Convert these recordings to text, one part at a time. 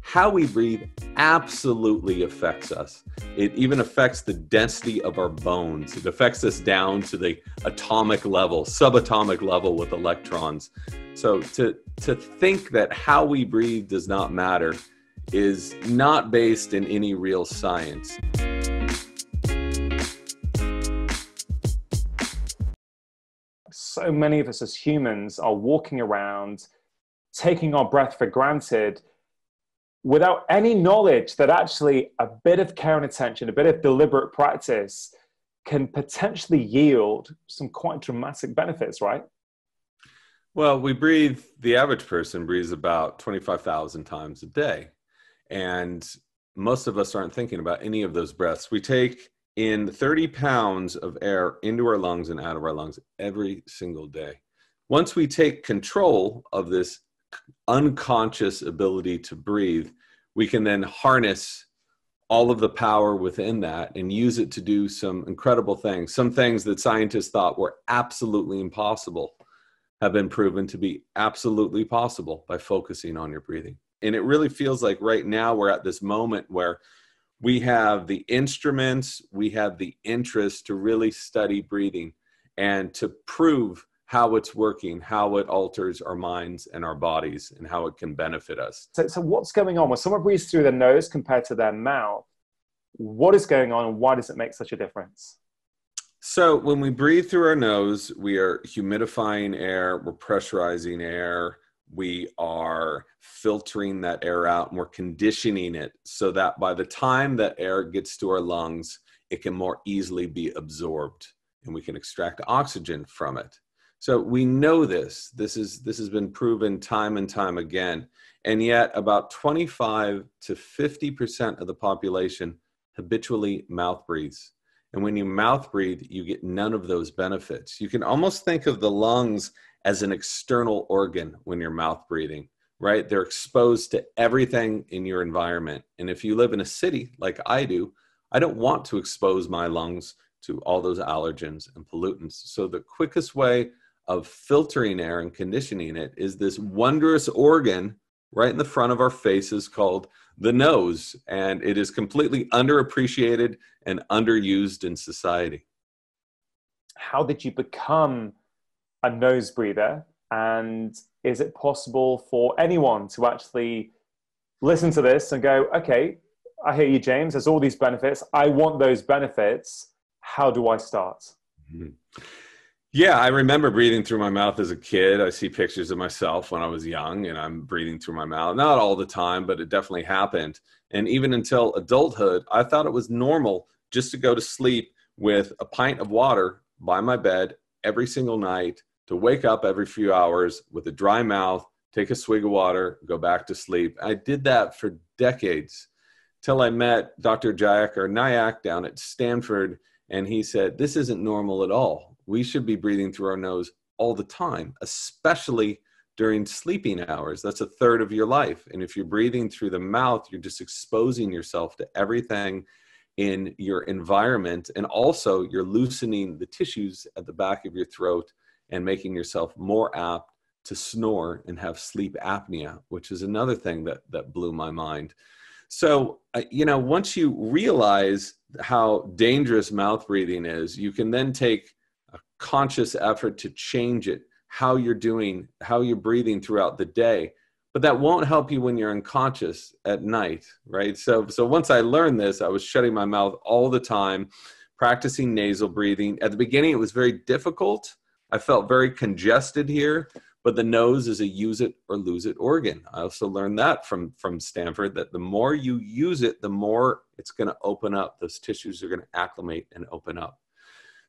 how we breathe absolutely affects us. It even affects the density of our bones. It affects us down to the atomic level, subatomic level with electrons. So to, to think that how we breathe does not matter is not based in any real science. So many of us as humans are walking around taking our breath for granted without any knowledge that actually a bit of care and attention, a bit of deliberate practice can potentially yield some quite dramatic benefits, right? Well, we breathe, the average person breathes about 25,000 times a day. And most of us aren't thinking about any of those breaths. We take in 30 pounds of air into our lungs and out of our lungs every single day. Once we take control of this unconscious ability to breathe, we can then harness all of the power within that and use it to do some incredible things. Some things that scientists thought were absolutely impossible have been proven to be absolutely possible by focusing on your breathing. And it really feels like right now we're at this moment where we have the instruments, we have the interest to really study breathing and to prove how it's working, how it alters our minds and our bodies, and how it can benefit us. So, so what's going on? When someone breathes through their nose compared to their mouth, what is going on and why does it make such a difference? So, when we breathe through our nose, we are humidifying air, we're pressurizing air, we are filtering that air out, and we're conditioning it so that by the time that air gets to our lungs, it can more easily be absorbed and we can extract oxygen from it. So we know this. This is this has been proven time and time again. And yet about 25 to 50% of the population habitually mouth breathes. And when you mouth breathe, you get none of those benefits. You can almost think of the lungs as an external organ when you're mouth breathing, right? They're exposed to everything in your environment. And if you live in a city like I do, I don't want to expose my lungs to all those allergens and pollutants. So the quickest way of filtering air and conditioning it is this wondrous organ right in the front of our faces called the nose, and it is completely underappreciated and underused in society. How did you become a nose breather? And is it possible for anyone to actually listen to this and go, okay, I hear you, James, there's all these benefits. I want those benefits. How do I start? Mm-hmm. Yeah, I remember breathing through my mouth as a kid. I see pictures of myself when I was young and I'm breathing through my mouth. Not all the time, but it definitely happened. And even until adulthood, I thought it was normal just to go to sleep with a pint of water by my bed every single night, to wake up every few hours with a dry mouth, take a swig of water, go back to sleep. I did that for decades till I met Dr. Jayakar or Nayak down at Stanford and he said, This isn't normal at all. We should be breathing through our nose all the time, especially during sleeping hours. That's a third of your life. And if you're breathing through the mouth, you're just exposing yourself to everything in your environment. And also, you're loosening the tissues at the back of your throat and making yourself more apt to snore and have sleep apnea, which is another thing that, that blew my mind. So, uh, you know, once you realize how dangerous mouth breathing is, you can then take a conscious effort to change it, how you're doing, how you're breathing throughout the day. But that won't help you when you're unconscious at night, right? So, so once I learned this, I was shutting my mouth all the time, practicing nasal breathing. At the beginning, it was very difficult. I felt very congested here, but the nose is a use it or lose it organ. I also learned that from, from Stanford that the more you use it, the more it's going to open up. Those tissues are going to acclimate and open up.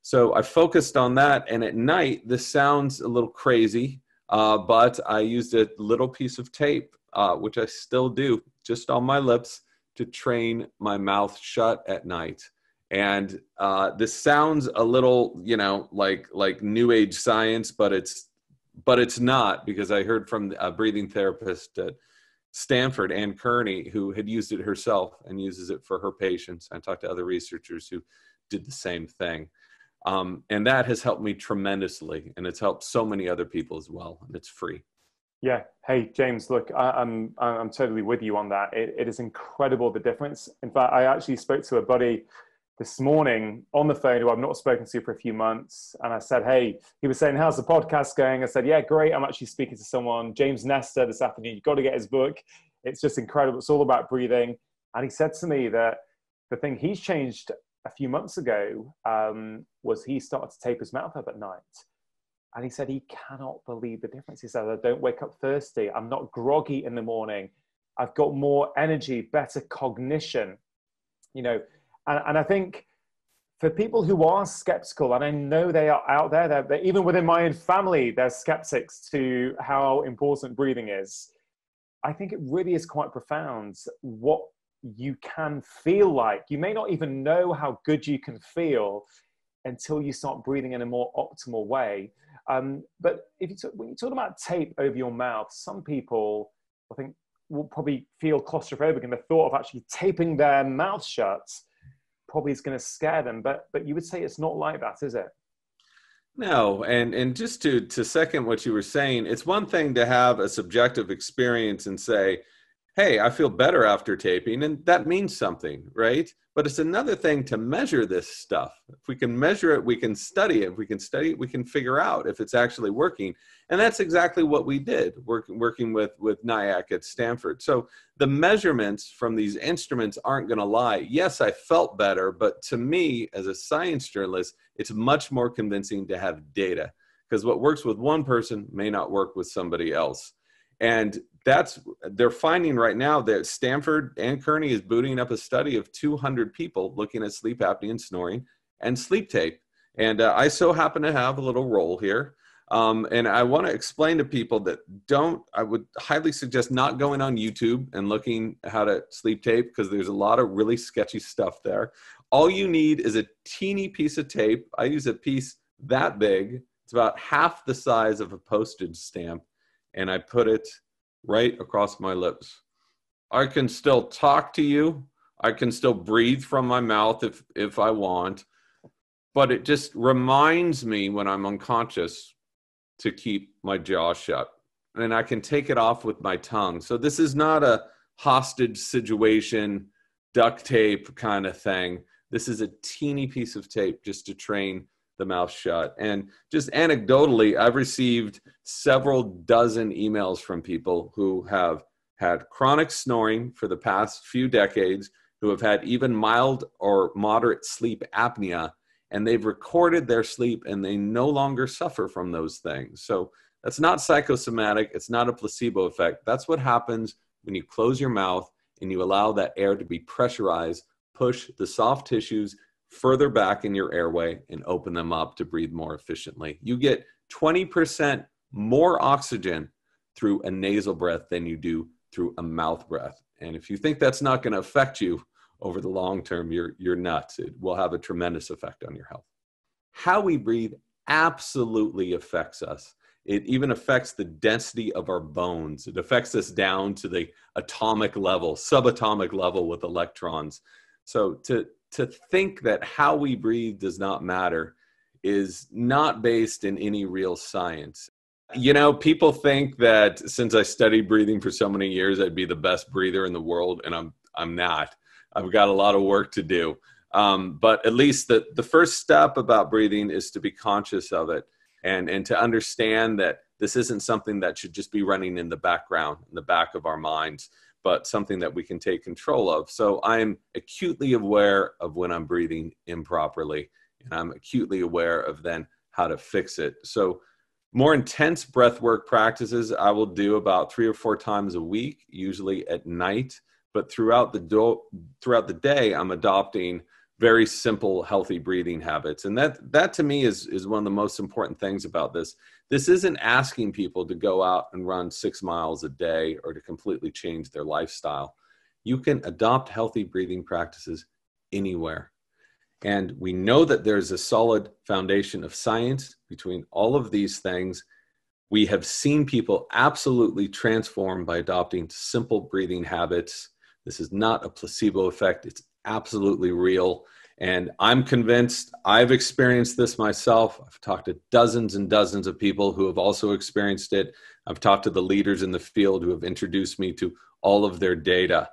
So I focused on that. And at night, this sounds a little crazy, uh, but I used a little piece of tape, uh, which I still do, just on my lips to train my mouth shut at night and uh, this sounds a little you know like like new age science but it's but it's not because I heard from a breathing therapist at Stanford, Ann Kearney, who had used it herself and uses it for her patients. I talked to other researchers who did the same thing. Um, and that has helped me tremendously, and it's helped so many other people as well, and it's free. Yeah. Hey, James. Look, I, am I'm, I'm totally with you on that. It, it is incredible the difference. In fact, I actually spoke to a buddy this morning on the phone who I've not spoken to for a few months. And I said, Hey, he was saying, How's the podcast going? I said, Yeah, great. I'm actually speaking to someone, James Nestor, this afternoon. You've got to get his book. It's just incredible. It's all about breathing. And he said to me that the thing he's changed a few months ago um, was he started to tape his mouth up at night. And he said he cannot believe the difference. He said, I don't wake up thirsty. I'm not groggy in the morning. I've got more energy, better cognition. You know, and, and I think for people who are skeptical, and I know they are out there, they're, they're, even within my own family, they're skeptics to how important breathing is. I think it really is quite profound what you can feel like. You may not even know how good you can feel until you start breathing in a more optimal way. Um, but if you when you talk about tape over your mouth, some people I think will probably feel claustrophobic in the thought of actually taping their mouth shut probably is going to scare them. But but you would say it's not like that, is it? No, and and just to to second what you were saying, it's one thing to have a subjective experience and say, hey, I feel better after taping, and that means something, right? But it's another thing to measure this stuff. If we can measure it, we can study it. If we can study it, we can figure out if it's actually working. And that's exactly what we did work, working with, with NIAC at Stanford. So the measurements from these instruments aren't going to lie. Yes, I felt better, but to me, as a science journalist, it's much more convincing to have data because what works with one person may not work with somebody else. And that's they're finding right now that Stanford and Kearney is booting up a study of 200 people looking at sleep apnea and snoring and sleep tape. And uh, I so happen to have a little role here. Um, and I want to explain to people that don't, I would highly suggest not going on YouTube and looking how to sleep tape because there's a lot of really sketchy stuff there. All you need is a teeny piece of tape. I use a piece that big, it's about half the size of a postage stamp. And I put it right across my lips. I can still talk to you. I can still breathe from my mouth if if I want. But it just reminds me when I'm unconscious to keep my jaw shut. And I can take it off with my tongue. So this is not a hostage situation, duct tape kind of thing. This is a teeny piece of tape just to train the mouth shut. And just anecdotally, I've received several dozen emails from people who have had chronic snoring for the past few decades, who have had even mild or moderate sleep apnea, and they've recorded their sleep and they no longer suffer from those things. So that's not psychosomatic, it's not a placebo effect. That's what happens when you close your mouth and you allow that air to be pressurized, push the soft tissues further back in your airway and open them up to breathe more efficiently. You get 20% more oxygen through a nasal breath than you do through a mouth breath. And if you think that's not going to affect you over the long term, you're, you're nuts. It will have a tremendous effect on your health. How we breathe absolutely affects us. It even affects the density of our bones. It affects us down to the atomic level, subatomic level with electrons. So to, to think that how we breathe does not matter is not based in any real science. You know, people think that since I studied breathing for so many years, I'd be the best breather in the world, and I'm I'm not. I've got a lot of work to do. Um, but at least the the first step about breathing is to be conscious of it and and to understand that this isn't something that should just be running in the background, in the back of our minds, but something that we can take control of. So I'm acutely aware of when I'm breathing improperly, and I'm acutely aware of then how to fix it. So more intense breath work practices I will do about three or four times a week, usually at night. But throughout the do- throughout the day, I'm adopting very simple, healthy breathing habits, and that that to me is is one of the most important things about this. This isn't asking people to go out and run six miles a day or to completely change their lifestyle. You can adopt healthy breathing practices anywhere and we know that there's a solid foundation of science between all of these things. We have seen people absolutely transform by adopting simple breathing habits. This is not a placebo effect, it's absolutely real. And I'm convinced I've experienced this myself. I've talked to dozens and dozens of people who have also experienced it. I've talked to the leaders in the field who have introduced me to all of their data.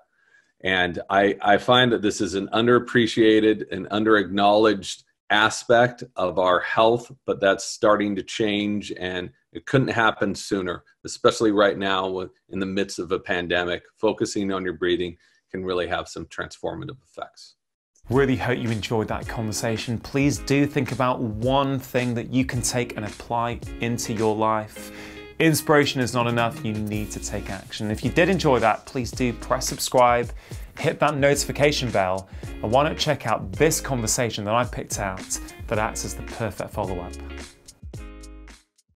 And I, I find that this is an underappreciated and underacknowledged aspect of our health, but that's starting to change and it couldn't happen sooner, especially right now in the midst of a pandemic. Focusing on your breathing can really have some transformative effects. Really hope you enjoyed that conversation. Please do think about one thing that you can take and apply into your life. Inspiration is not enough, you need to take action. If you did enjoy that, please do press subscribe, hit that notification bell, and why not check out this conversation that I picked out that acts as the perfect follow up.